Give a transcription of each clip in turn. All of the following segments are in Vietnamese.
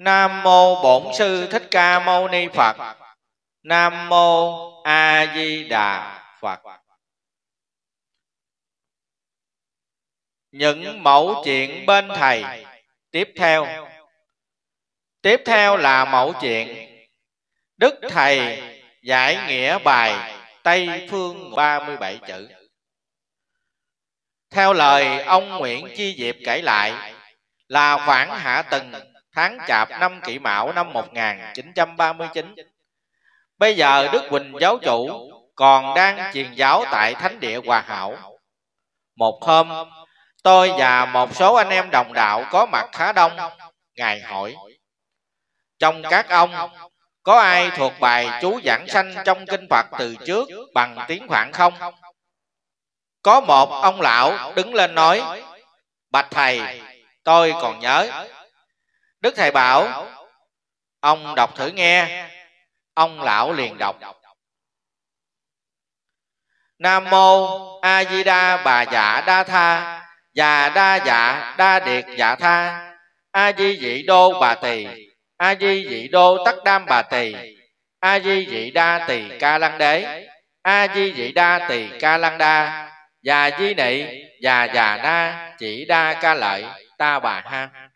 Nam mô Bổn sư Thích Ca Mâu Ni Phật. Nam mô A Di Đà Phật. Những mẫu chuyện bên thầy tiếp theo. Tiếp theo là mẫu chuyện Đức thầy giải nghĩa bài Tây phương 37 chữ. Theo lời ông Nguyễn Chi Diệp kể lại là khoảng hạ từng tháng chạp năm kỷ mão năm 1939. Bây giờ Đức Huỳnh giáo chủ còn đang truyền giáo tại Thánh địa Hòa Hảo. Một hôm, tôi và một số anh em đồng đạo có mặt khá đông. Ngài hỏi, trong các ông, có ai thuộc bài chú giảng sanh trong kinh Phật từ trước bằng tiếng Phạn không? Có một ông lão đứng lên nói, Bạch Thầy, tôi còn nhớ đức thầy bảo ông đọc thử nghe ông lão liền đọc nam mô a di Đà bà dạ đa tha già đa dạ đa điệt dạ tha a di dị đô bà tỳ a di dị đô tắc đam bà tỳ a di dị đa tỳ ca lăng đế a di dị đa tỳ ca lăng đa già di nị già già na chỉ đa ca lợi ta bà ha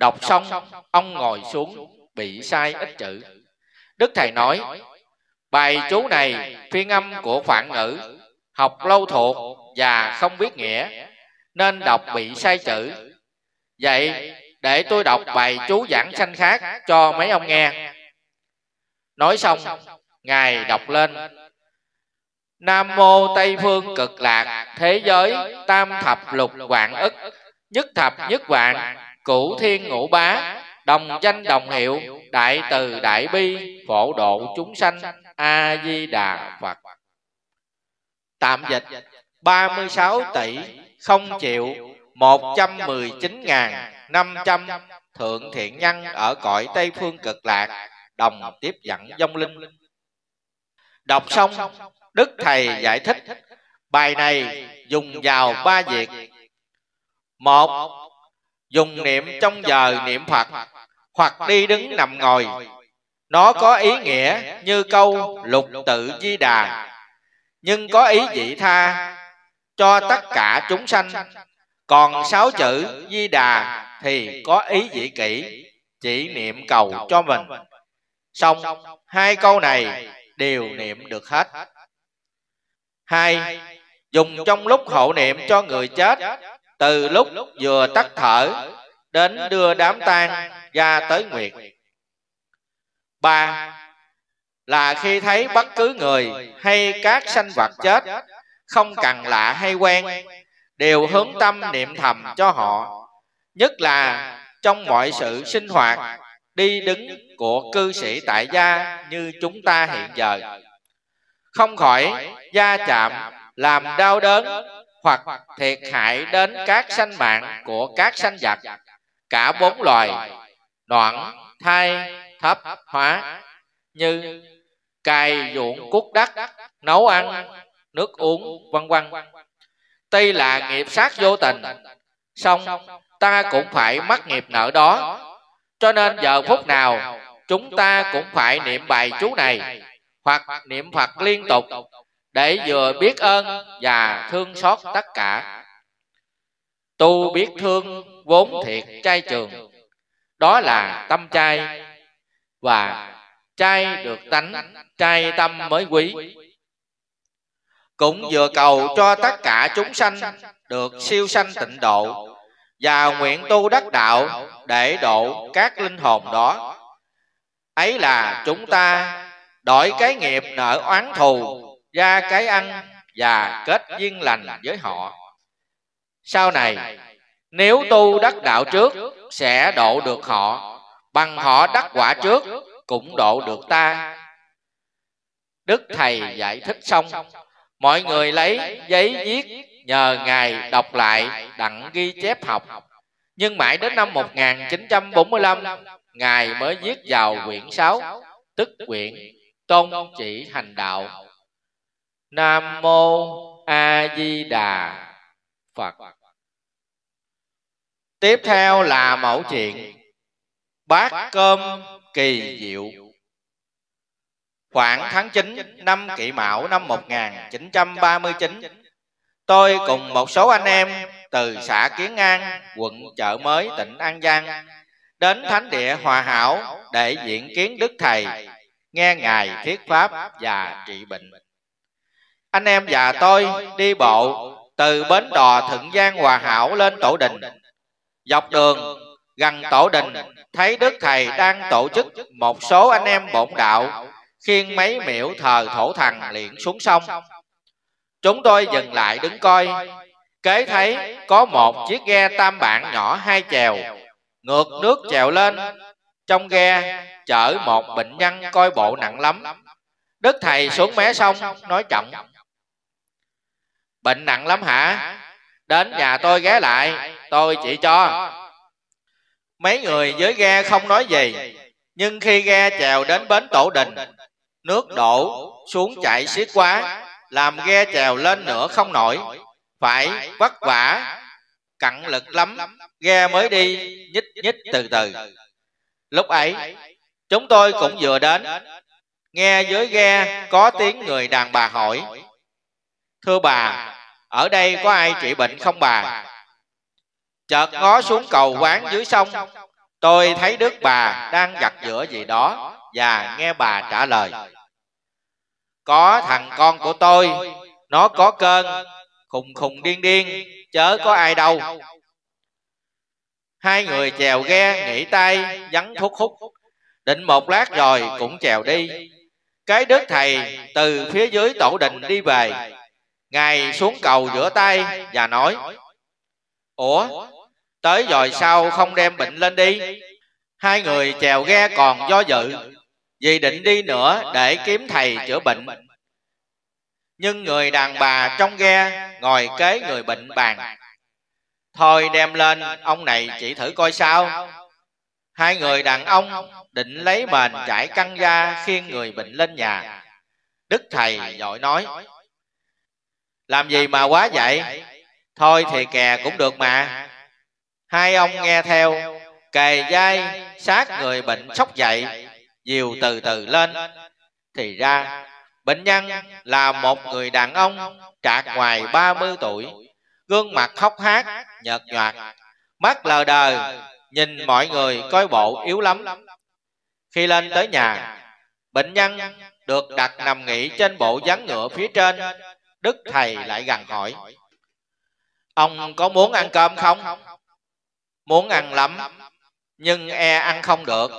Đọc xong, ông ngồi xuống, bị sai ít chữ. Đức Thầy nói, bài chú này phiên âm của khoảng ngữ, học lâu thuộc và không biết nghĩa, nên đọc bị sai chữ. Vậy, để tôi đọc bài chú giảng sanh khác cho mấy ông nghe. Nói xong, Ngài đọc lên, Nam mô Tây phương cực lạc Thế giới tam thập lục vạn ức Nhất thập nhất vạn cửu thiên ngũ bá đồng danh đồng hiệu đại từ đại bi phổ độ chúng sanh a di đà phật tạm dịch 36 tỷ không triệu 119 ngàn 500 thượng thiện nhân ở cõi Tây Phương cực lạc đồng tiếp dẫn dông linh đọc xong đức thầy giải thích bài này dùng vào ba việc một dùng niệm trong giờ niệm phật hoặc đi đứng nằm ngồi nó có ý nghĩa như câu lục tự di đà nhưng có ý vị tha cho tất cả chúng sanh còn sáu chữ di đà thì có ý vị kỷ chỉ niệm cầu cho mình xong hai câu này đều niệm được hết hai dùng trong lúc hộ niệm cho người chết từ lúc vừa tắt thở đến đưa đám tang ra tới nguyệt ba là khi thấy bất cứ người hay các sanh vật chết không cần lạ hay quen đều hướng tâm niệm thầm cho họ nhất là trong mọi sự sinh hoạt đi đứng của cư sĩ tại gia như chúng ta hiện giờ không khỏi gia chạm làm đau đớn hoặc thiệt hại đến các sanh mạng của các sanh vật cả bốn loài đoạn thai thấp hóa như cày, ruộng cuốc đất nấu ăn nước uống vân vân tuy là nghiệp sát vô tình song ta cũng phải mắc nghiệp nợ đó cho nên giờ phút nào chúng ta cũng phải niệm bài chú này hoặc niệm phật liên tục để vừa biết ơn và thương xót tất cả tu biết thương vốn thiệt trai trường đó là tâm trai và trai được tánh trai tâm mới quý cũng vừa cầu cho tất cả chúng sanh được siêu sanh tịnh độ và nguyện tu đắc đạo để độ các linh hồn đó ấy là chúng ta đổi cái nghiệp nợ oán thù ra cái ăn và kết duyên lành với họ sau này nếu tu đắc đạo trước sẽ độ được họ bằng họ đắc quả trước cũng độ được ta đức thầy giải thích xong mọi người lấy giấy viết nhờ ngài đọc lại đặng ghi chép học nhưng mãi đến năm 1945 ngài mới viết vào quyển 6 tức quyển tôn chỉ hành đạo nam mô a di đà phật tiếp theo là mẫu chuyện bát cơm kỳ diệu khoảng tháng 9 năm kỷ mão năm 1939 tôi cùng một số anh em từ xã Kiến An quận chợ mới tỉnh An Giang đến thánh địa Hòa Hảo để diễn kiến Đức Thầy nghe Ngài thuyết pháp và trị bệnh anh em và tôi đi bộ từ bến đò Thượng Giang Hòa Hảo lên Tổ Đình. Dọc đường, gần Tổ Đình, thấy Đức Thầy đang tổ chức một số anh em bổn đạo khiêng mấy miễu thờ thổ thần liền xuống sông. Chúng tôi dừng lại đứng coi, kế thấy có một chiếc ghe tam bạn nhỏ hai chèo, ngược nước chèo lên, trong ghe chở một bệnh nhân coi bộ nặng lắm. Đức Thầy xuống mé sông, nói chậm, bệnh nặng lắm hả đến nhà tôi ghé lại tôi chỉ cho mấy người dưới ghe không nói gì nhưng khi ghe chèo đến bến tổ đình nước đổ xuống chảy xiết quá làm ghe chèo lên nữa không nổi phải vất vả cặn lực lắm ghe mới đi nhích nhích từ từ lúc ấy chúng tôi cũng vừa đến nghe dưới ghe có tiếng người đàn bà hỏi thưa bà ở đây có ai trị bệnh không bà chợt ngó xuống cầu quán dưới sông tôi thấy đức bà đang giặt giữa gì đó và nghe bà trả lời có thằng con của tôi nó có cơn khùng khùng điên điên chớ có ai đâu hai người chèo ghe nghỉ tay vắn thuốc hút định một lát rồi cũng chèo đi cái đức thầy từ phía dưới tổ đình đi về Ngài xuống cầu rửa tay và nói Ủa Tới rồi sao không đem bệnh lên đi Hai người chèo ghe còn do dự Vì định đi nữa để kiếm thầy chữa bệnh Nhưng người đàn bà trong ghe Ngồi kế người bệnh bàn Thôi đem lên Ông này chỉ thử coi sao Hai người đàn ông định lấy mền trải căng ra khiêng người bệnh lên nhà. Đức Thầy dội nói, làm gì mà quá vậy thôi thì kè cũng được mà hai ông nghe theo kề dai sát người bệnh sốc dậy dìu từ từ lên thì ra bệnh nhân là một người đàn ông trạc ngoài ba mươi tuổi gương mặt khóc hát nhợt nhạt mắt lờ đờ nhìn mọi người coi bộ yếu lắm khi lên tới nhà bệnh nhân được đặt nằm nghỉ trên bộ ván ngựa phía trên đức thầy lại gần hỏi ông có muốn ăn cơm không muốn ăn lắm nhưng e, e ăn không được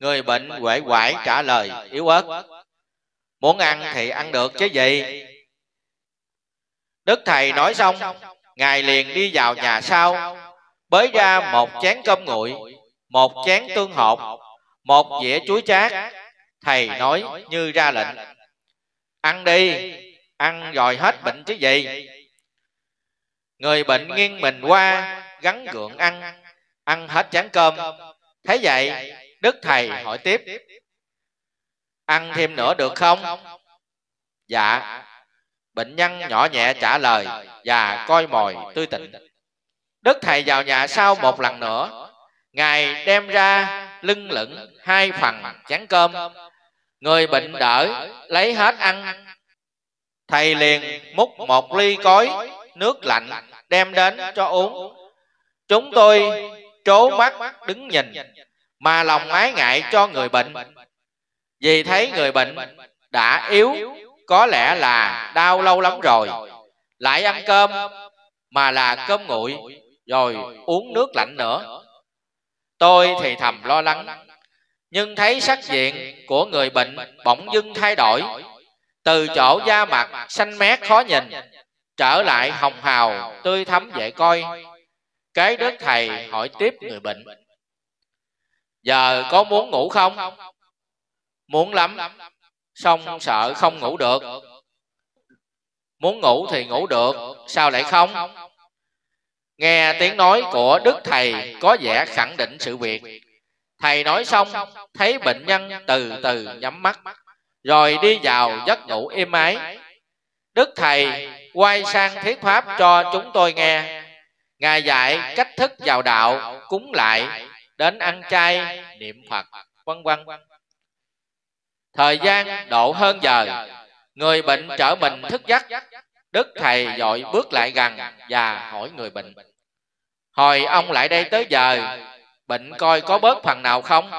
người bệnh quể quải trả lời yếu ớt muốn ăn thì ăn được chứ gì đức thầy nói xong ngài liền đi vào nhà sau bới ra một chén cơm nguội một chén tương hột một dĩa chuối chát thầy nói như ra lệnh ăn đi ăn rồi hết bệnh chứ gì người bệnh nghiêng mình qua gắn gượng ăn ăn hết chán cơm thế vậy đức thầy hỏi tiếp ăn thêm nữa được không dạ. dạ bệnh nhân nhỏ nhẹ trả lời và dạ, dạ, coi mồi tươi tịnh đức thầy vào nhà sau một lần nữa ngài đem ra lưng lửng hai phần chén cơm người bệnh đỡ lấy hết ăn thầy liền múc một ly cối nước lạnh đem đến cho uống chúng tôi trố mắt đứng nhìn mà lòng ái ngại cho người bệnh vì thấy người bệnh đã yếu có lẽ là đau lâu lắm rồi lại ăn cơm mà là cơm nguội rồi uống nước lạnh nữa tôi thì thầm lo lắng nhưng thấy sắc diện của người bệnh bỗng dưng thay đổi từ chỗ da mặt xanh mét khó nhìn trở lại hồng hào tươi thắm dễ coi cái đức thầy hỏi tiếp người bệnh giờ có muốn ngủ không muốn lắm xong sợ không ngủ được muốn ngủ thì ngủ được sao lại không nghe tiếng nói của đức thầy có vẻ khẳng định sự việc thầy nói xong thấy bệnh nhân từ từ nhắm mắt rồi đi vào giấc ngủ êm ái đức thầy quay sang thuyết pháp cho chúng tôi nghe ngài dạy cách thức vào đạo cúng lại đến ăn chay niệm phật vân vân thời gian độ hơn giờ người bệnh trở mình thức giấc đức thầy dội bước lại gần và hỏi người bệnh hồi ông lại đây tới giờ bệnh coi có bớt phần nào không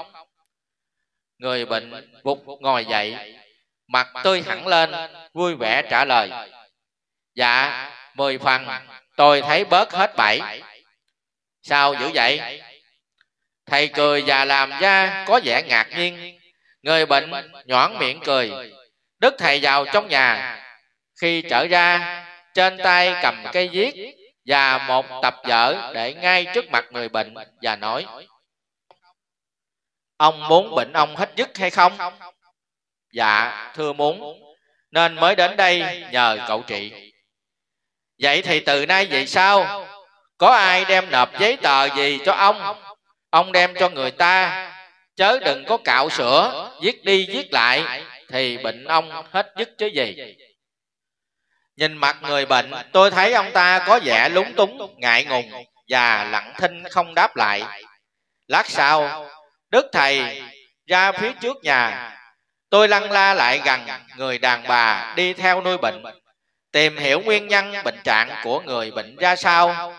người bệnh gục ngồi dậy mặt tươi hẳn lên vui vẻ trả lời dạ, dạ mười phần tôi thấy bớt hết bảy sao dữ vậy thầy cười và làm ra có vẻ ngạc nhiên người bệnh nhõn miệng cười đức thầy vào trong nhà khi trở ra trên tay cầm cây viết và một tập vở để ngay trước mặt người bệnh và nói ông muốn bệnh ông hết dứt hay không dạ thưa muốn nên mới đến đây nhờ cậu trị vậy thì từ nay về sau có ai đem nộp giấy tờ gì cho ông ông đem cho người ta chớ đừng có cạo sữa viết đi viết lại thì bệnh ông hết dứt chứ gì nhìn mặt người bệnh tôi thấy ông ta có vẻ lúng túng ngại ngùng và lặng thinh không đáp lại lát sau đức thầy ra phía trước nhà tôi lăn la lại gần người đàn bà đi theo nuôi bệnh tìm hiểu nguyên nhân bệnh trạng của người bệnh ra sao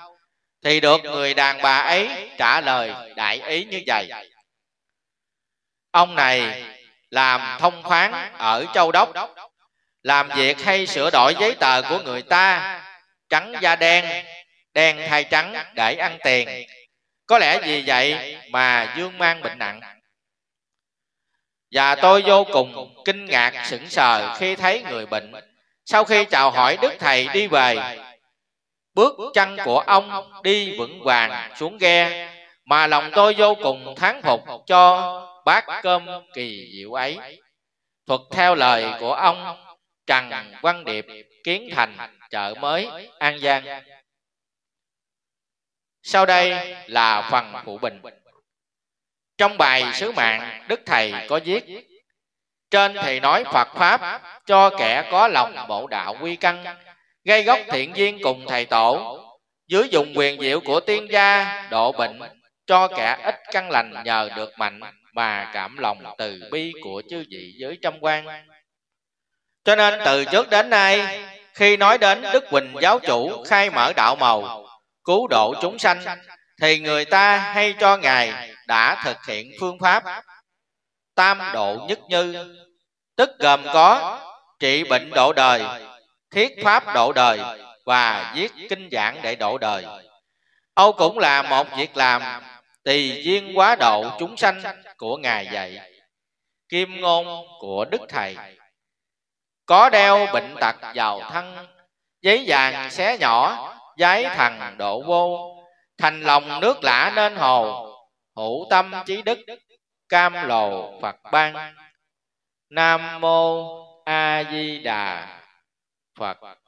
thì được người đàn bà ấy trả lời đại ý như vậy ông này làm thông khoán ở châu đốc làm việc hay sửa đổi giấy tờ của người ta trắng da đen đen thay trắng để ăn tiền có lẽ vì vậy mà dương mang bệnh nặng và tôi vô cùng kinh ngạc sững sờ khi thấy người bệnh sau khi chào hỏi đức thầy đi về bước chân của ông đi vững vàng xuống ghe mà lòng tôi vô cùng thán phục cho bát cơm kỳ diệu ấy thuật theo lời của ông trần văn điệp kiến thành chợ mới an giang sau đây là phần phụ bình trong bài sứ mạng đức thầy có viết trên thì nói phật pháp cho kẻ có lòng bộ đạo quy căn gây gốc thiện duyên cùng thầy tổ dưới dùng quyền diệu của tiên gia độ bệnh cho kẻ ít căn lành nhờ được mạnh mà cảm lòng từ bi của chư vị dưới trăm quan cho nên từ trước đến nay khi nói đến đức huỳnh giáo chủ khai mở đạo màu cứu độ chúng sanh thì người ta hay cho ngài đã thực hiện phương pháp tam độ nhất như tức gồm có trị bệnh độ đời thiết pháp độ đời và viết kinh giảng để độ đời âu cũng là một việc làm tỳ duyên quá độ chúng sanh của ngài dạy kim ngôn của đức thầy có đeo bệnh tật vào thân giấy vàng xé nhỏ giấy thằng độ vô thành lòng nước lã nên hồ hữu tâm trí đức cam lồ phật ban nam mô a di đà phật